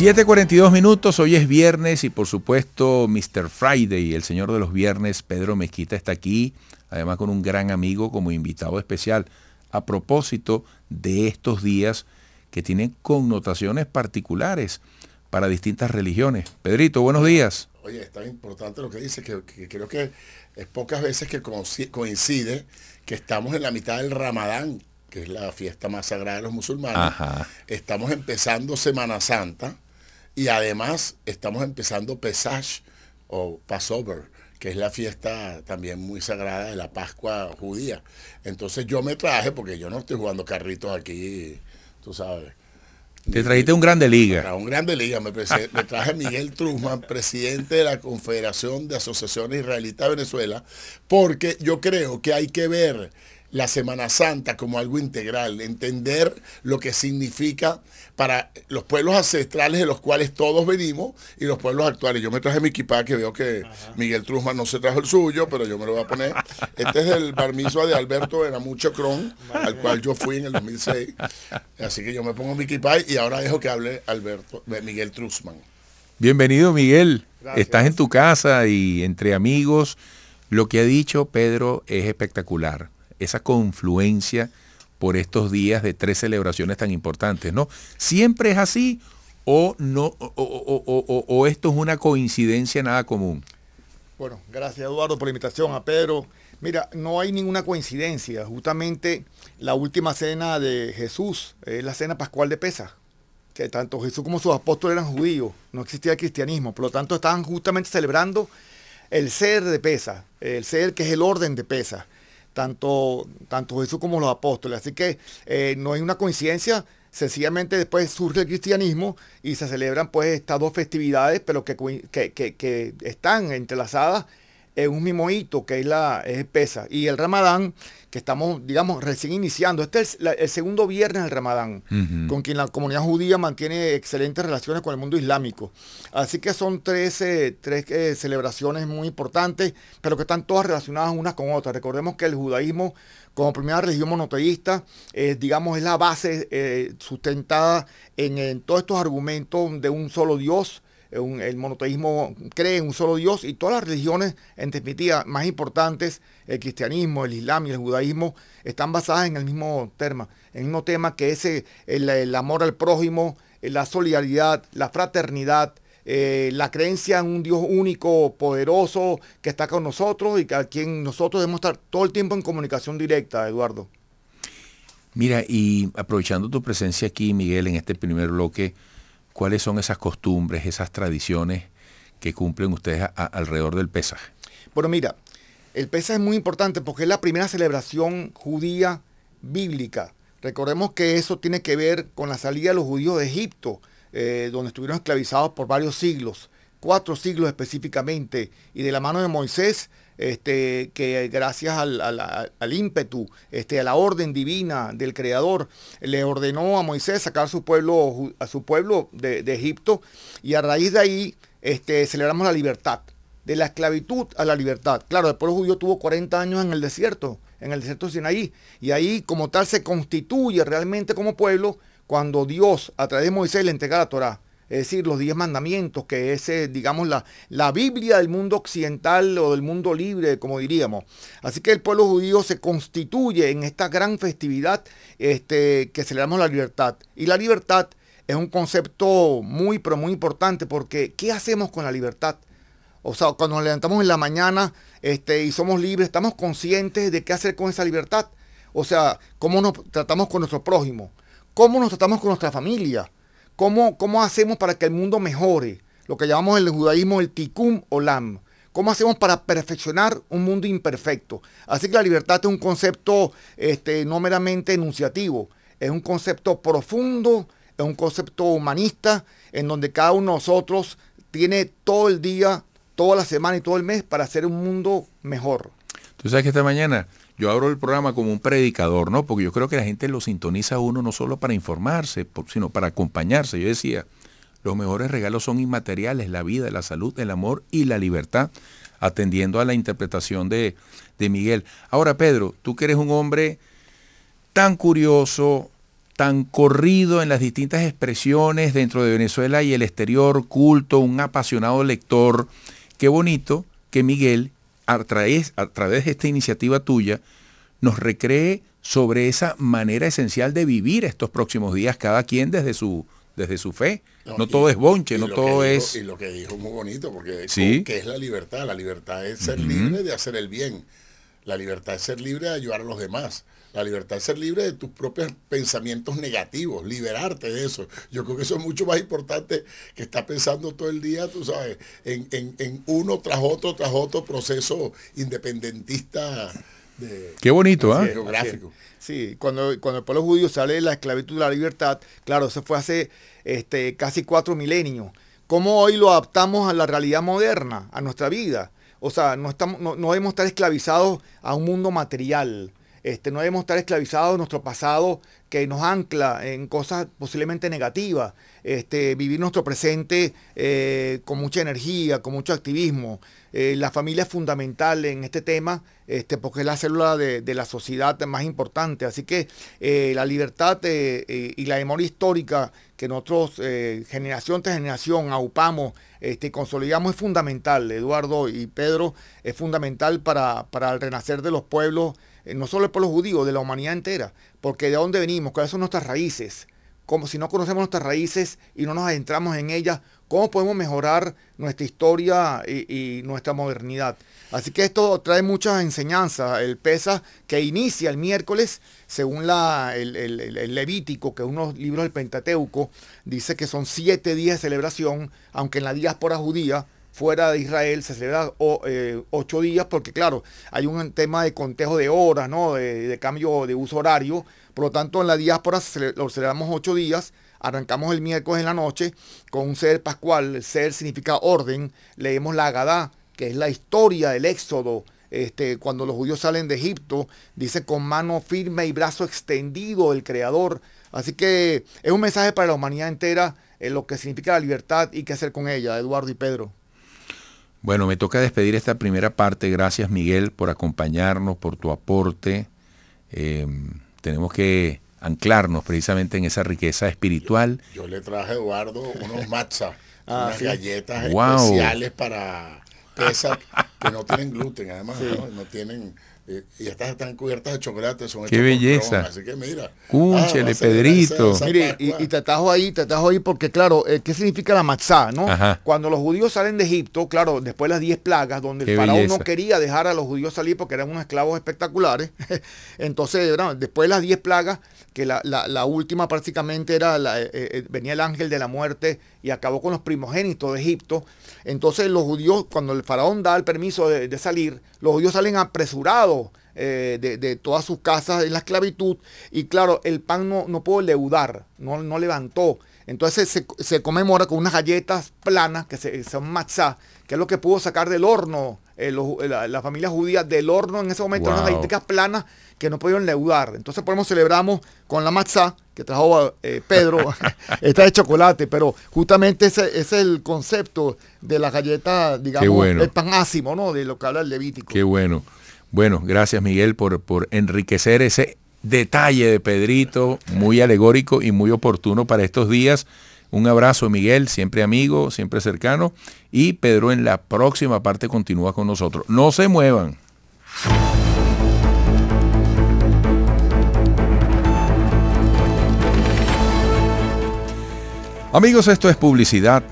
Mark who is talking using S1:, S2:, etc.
S1: 7.42 minutos, hoy es viernes y por supuesto Mr. Friday, el señor de los viernes, Pedro Mezquita está aquí, además con un gran amigo como invitado especial, a propósito de estos días que tienen connotaciones particulares para distintas religiones. Pedrito, buenos días.
S2: Oye, está importante lo que dice, que, creo que es pocas veces que coincide que estamos en la mitad del ramadán, que es la fiesta más sagrada de los musulmanes. Estamos empezando Semana Santa y además estamos empezando Pesach o Passover, que es la fiesta también muy sagrada de la Pascua judía. Entonces yo me traje, porque yo no estoy jugando carritos aquí,
S1: tú sabes. Te trajiste un grande liga. Un
S2: grande liga. Me, traje Miguel Truzman, presidente de la Confederación de Asociaciones Israelitas de Venezuela, porque yo creo que hay que ver la Semana Santa como algo integral, entender lo que significa para los pueblos ancestrales de los cuales todos venimos y los pueblos actuales. Yo me traje mi equipaje que veo que Miguel Truzman no se trajo el suyo, pero yo me lo voy a poner. Este es el barmiso de Alberto mucho Cron, al cual yo fui en el 2006. Así que yo me pongo mi equipaje y ahora dejo que hable Alberto, Miguel Truzman.
S1: Bienvenido Miguel, estás en tu casa y entre amigos. Lo que ha dicho Pedro es espectacular esa confluencia por estos días de tres celebraciones tan importantes, ¿no? ¿Siempre es así o, no, o, esto es una coincidencia nada común?
S3: Bueno, gracias Eduardo por la invitación a Pedro. Mira, no hay ninguna coincidencia. Justamente la última cena de Jesús es la cena pascual de Pesa. Que tanto Jesús como sus apóstoles eran judíos. No existía cristianismo. Por lo tanto, estaban justamente celebrando el ser de Pesa, El ser que es el orden de Pesas tanto, tanto Jesús como los apóstoles. Así que eh, no hay una coincidencia, sencillamente después surge el cristianismo y se celebran pues estas dos festividades, pero que están entrelazadas un mismo hito que es la espesa. Y el Ramadán, que estamos, digamos, recién iniciando. Este es el segundo viernes del Ramadán, con quien la comunidad judía mantiene excelentes relaciones con el mundo islámico. Así que son tres, eh, eh, celebraciones muy importantes, pero que están todas relacionadas unas con otras. Recordemos que el judaísmo, como primera religión monoteísta, digamos, es la base eh, sustentada en, en todos estos argumentos de un solo Dios eh, el monoteísmo cree en un solo Dios y todas las religiones, en definitiva, más importantes, el cristianismo, el islam y el judaísmo, están basadas en el mismo tema, en un tema que es eh, el, amor al prójimo, eh, la solidaridad, la fraternidad, la creencia en un Dios único, poderoso, que está con nosotros y a quien nosotros debemos estar todo el tiempo en comunicación directa, Eduardo.
S1: Mira, y aprovechando tu presencia aquí, Miguel, en este primer bloque, ¿Cuáles son esas costumbres, esas tradiciones que cumplen ustedes alrededor del Pesaj?
S3: Bueno, mira, el Pesaj es muy importante porque es la primera celebración judía bíblica. Recordemos que eso tiene que ver con la salida de los judíos de Egipto, eh, donde estuvieron esclavizados por varios siglos cuatro siglos específicamente, y de la mano de Moisés, este, que gracias al, ímpetu, este, a la orden divina del Creador, le ordenó a Moisés sacar su pueblo, a su pueblo de, Egipto, y a raíz de ahí este, celebramos la libertad, de la esclavitud a la libertad. Claro, el pueblo judío tuvo 40 años en el desierto, en el desierto de Sinaí, y ahí como tal se constituye realmente como pueblo cuando Dios a través de Moisés le entrega la Torah es decir, los diez mandamientos, que es, eh, digamos, la, la Biblia del mundo occidental o del mundo libre, como diríamos. Así que el pueblo judío se constituye en esta gran festividad este, que celebramos la libertad. Y la libertad es un concepto muy, pero muy importante, porque ¿qué hacemos con la libertad? O sea, cuando nos levantamos en la mañana este, y somos libres, estamos conscientes de qué hacer con esa libertad. O sea, cómo nos tratamos con nuestro prójimo, cómo nos tratamos con nuestra familia, ¿Cómo, hacemos para que el mundo mejore? Lo que llamamos en el judaísmo el tikkun olam. ¿Cómo hacemos para perfeccionar un mundo imperfecto? Así que la libertad es un concepto este, no meramente enunciativo, es un concepto profundo, es un concepto humanista, en donde cada uno de nosotros tiene todo el día, toda la semana y todo el mes para hacer un mundo mejor.
S1: Tú sabes que esta mañana yo abro el programa como un predicador, ¿no? Porque yo creo que la gente lo sintoniza uno no solo para informarse, sino para acompañarse. Yo decía, los mejores regalos son inmateriales, la vida, la salud, el amor y la libertad, atendiendo a la interpretación de, de Miguel. Ahora, Pedro, tú que eres un hombre tan curioso, tan corrido en las distintas expresiones dentro de Venezuela y el exterior, culto, un apasionado lector, qué bonito que Miguel a través, a través de esta iniciativa tuya nos recree sobre esa manera esencial de vivir estos próximos días, cada quien desde su, desde su fe. No, todo es bonche, no todo es... Y
S2: lo que dijo muy bonito, porque ¿Sí? que es la libertad. La libertad es ser libre de hacer el bien. La libertad de ser libre de ayudar a los demás. La libertad de ser libre de tus propios pensamientos negativos, liberarte de eso. Yo creo que eso es mucho más importante que estar pensando todo el día, tú sabes, en, uno tras otro, tras otro proceso independentista.
S1: De, Qué bonito, ¿eh?
S3: Sí, cuando, cuando el pueblo judío sale de la esclavitud de la libertad, claro, eso fue hace este, casi cuatro milenios. ¿Cómo hoy lo adaptamos a la realidad moderna, a nuestra vida? O sea, no, estamos, no, debemos estar esclavizados a un mundo material. Este, no debemos estar esclavizados de nuestro pasado que nos ancla en cosas posiblemente negativas. Este, vivir nuestro presente eh, con mucha energía, con mucho activismo. Eh, la familia es fundamental en este tema este, porque es la célula de, la sociedad más importante. Así que eh, la libertad y la memoria histórica que nosotros generación tras generación aupamos este, consolidamos es fundamental, Eduardo y Pedro, es fundamental para, para el renacer de los pueblos eh, no solo por los judíos, de la humanidad entera, porque de dónde venimos, cuáles son nuestras raíces, como si no conocemos nuestras raíces y no nos adentramos en ellas, cómo podemos mejorar nuestra historia y, nuestra modernidad. Así que esto trae muchas enseñanzas. El Pesa que inicia el miércoles, según la, el, el, el, Levítico, que unos libros del Pentateuco, dice que son siete días de celebración, aunque en la diáspora judía fuera de Israel se celebra eh, ocho días porque claro, hay un tema de contejo de horas, ¿no? de, cambio de uso horario. Por lo tanto, en la diáspora Se lo celebramos ocho días. Arrancamos el miércoles en la noche con un ser pascual. ser significa orden. Leemos la Agadá, que es la historia del éxodo. Este, cuando los judíos salen de Egipto, dice con mano firme y brazo extendido el Creador. Así que es un mensaje para la humanidad entera en eh, lo que significa la libertad y qué hacer con ella, Eduardo y Pedro.
S1: Bueno, me toca despedir esta primera parte. Gracias Miguel por acompañarnos, por tu aporte. Em, tenemos que anclarnos precisamente en esa riqueza espiritual.
S2: Yo, le traje a Eduardo unos matzas, ah, unas galletas especiales para pesas que no tienen gluten, además ¿no? tienen
S3: y estas están cubiertas de chocolate. Son ¡Qué belleza! Así que mira. Ah, Pedrito. Mire, y, te atajo ahí, te atajo ahí porque, claro, eh, ¿qué significa la matzá? No? Cuando los judíos salen de Egipto, claro, después de las 10 plagas, donde el faraón no quería dejar a los judíos salir porque eran unos esclavos espectaculares. Entonces, después de las 10 plagas, que la, última prácticamente era, eh, eh, venía el ángel de la muerte y acabó con los primogénitos de Egipto. Entonces los judíos, cuando el faraón da el permiso de salir, los judíos salen apresurados eh, de, todas sus casas en la esclavitud. Y claro, el pan no, no pudo leudar, no, no levantó. Entonces se, se, conmemora con unas galletas planas que son matzá, que es lo que pudo sacar del horno eh, familias eh, la, familia judía del horno en ese momento, wow. eran las planas que no pudieron leudar. Entonces podemos celebramos con la matzá que trajo eh, Pedro, esta de chocolate, pero justamente ese, es el concepto de la galleta, digamos, el pan ácimo, ¿no? De lo que habla el Levítico.
S1: Qué bueno. Bueno, gracias Miguel por, por enriquecer ese detalle de Pedrito, muy alegórico y muy oportuno para estos días un abrazo, Miguel, siempre amigo, siempre cercano. Y Pedro en la próxima parte continúa con nosotros. No se muevan. Amigos, esto es publicidad.